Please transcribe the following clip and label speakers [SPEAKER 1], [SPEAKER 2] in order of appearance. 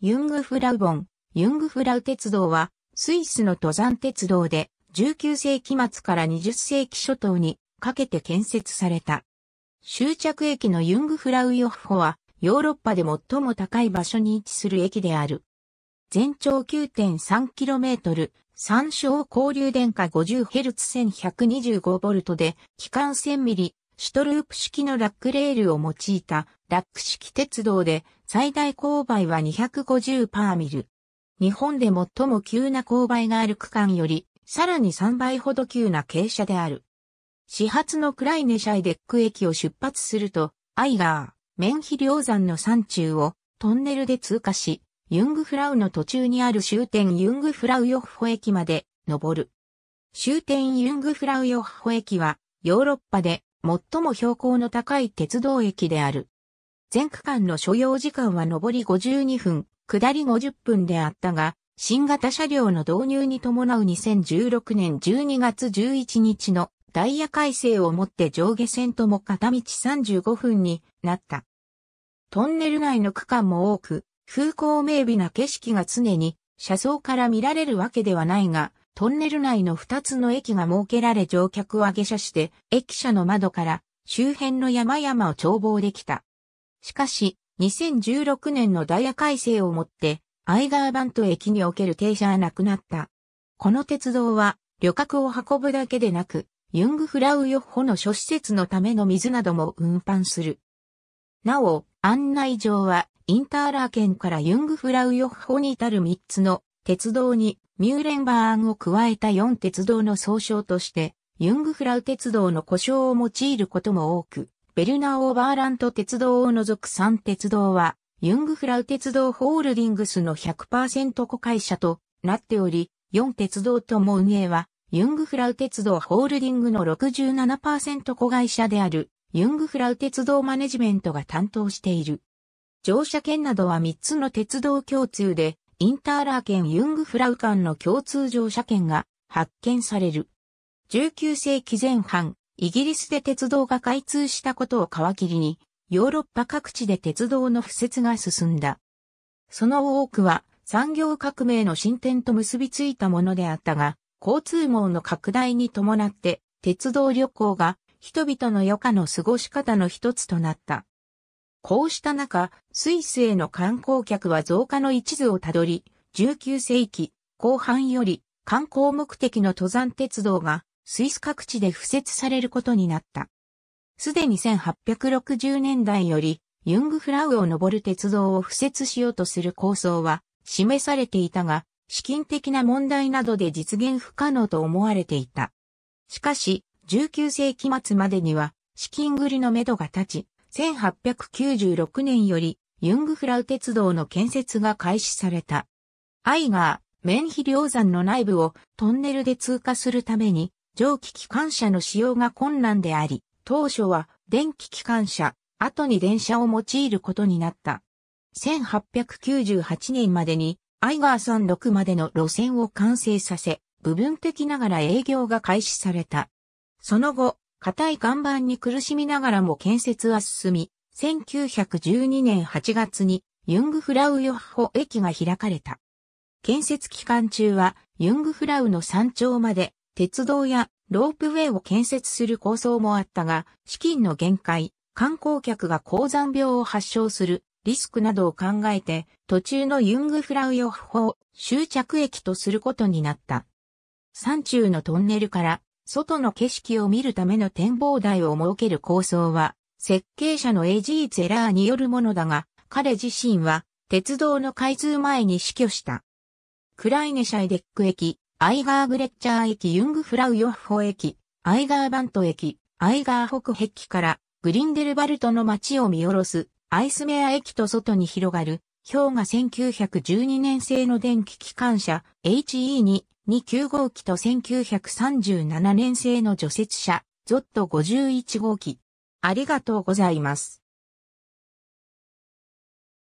[SPEAKER 1] ユングフラウボン、ユングフラウ鉄道は、スイスの登山鉄道で、19世紀末から20世紀初頭にかけて建設された。終着駅のユングフラウヨッホは、ヨーロッパで最も高い場所に位置する駅である。全長 9.3km、三小交流電化 50Hz1125V で、機関 1000mm、シュトループ式のラックレールを用いたラック式鉄道で、最大勾配は250パーミル。日本で最も急な勾配がある区間より、さらに3倍ほど急な傾斜である。始発のクライネシャイデック駅を出発すると、アイガー、メンヒ稜山の山中をトンネルで通過し、ユングフラウの途中にある終点ユングフラウヨッホ駅まで登る。終点ユングフラウヨッホ駅はヨーロッパで最も標高の高い鉄道駅である。全区間の所要時間は上り52分、下り50分であったが、新型車両の導入に伴う2016年12月11日のダイヤ改正をもって上下線とも片道35分になった。トンネル内の区間も多く、風光明媚な景色が常に車窓から見られるわけではないが、トンネル内の2つの駅が設けられ乗客は下車して、駅舎の窓から周辺の山々を眺望できた。しかし、2016年のダイヤ改正をもって、アイガーバント駅における停車はなくなった。この鉄道は、旅客を運ぶだけでなく、ユングフラウヨッホの諸施設のための水なども運搬する。なお、案内状は、インターラー県からユングフラウヨッホに至る3つの鉄道にミューレンバーンを加えた4鉄道の総称として、ユングフラウ鉄道の故障を用いることも多く、ベルナオーバーラント鉄道を除く3鉄道は、ユングフラウ鉄道ホールディングスの100%子会社となっており、4鉄道とも運営は、ユングフラウ鉄道ホールディングの67%子会社である、ユングフラウ鉄道マネジメントが担当している。乗車券などは3つの鉄道共通で、インターラー県ユングフラウ間の共通乗車券が発見される。19世紀前半、イギリスで鉄道が開通したことを皮切りに、ヨーロッパ各地で鉄道の敷設が進んだ。その多くは産業革命の進展と結びついたものであったが、交通網の拡大に伴って鉄道旅行が人々の余暇の過ごし方の一つとなった。こうした中、スイスへの観光客は増加の一途をたどり、19世紀後半より観光目的の登山鉄道がスイス各地で付設されることになった。すでに1860年代より、ユングフラウを登る鉄道を付設しようとする構想は示されていたが、資金的な問題などで実現不可能と思われていた。しかし、19世紀末までには資金繰りのめどが立ち、1896年よりユングフラウ鉄道の建設が開始された。アイガー、メンヒ山の内部をトンネルで通過するために蒸気機関車の使用が困難であり、当初は電気機関車、後に電車を用いることになった。1898年までにアイガー3 6までの路線を完成させ、部分的ながら営業が開始された。その後、硬い岩盤に苦しみながらも建設は進み、1912年8月にユングフラウヨッホ駅が開かれた。建設期間中はユングフラウの山頂まで鉄道やロープウェイを建設する構想もあったが、資金の限界、観光客が高山病を発症するリスクなどを考えて、途中のユングフラウヨフ法終着駅とすることになった。山中のトンネルから外の景色を見るための展望台を設ける構想は、設計者のエジー・ゼラーによるものだが、彼自身は鉄道の開通前に死去した。クライネシャイデック駅、アイガーグレッチャー駅ユングフラウヨッホ駅、アイガーバント駅、アイガー北壁からグリンデルバルトの街を見下ろすアイスメア駅と外に広がる氷河1912年製の電気機関車 HE2 2 9号機と1937年製の除雪車、ゾット51号機。ありがとうございます。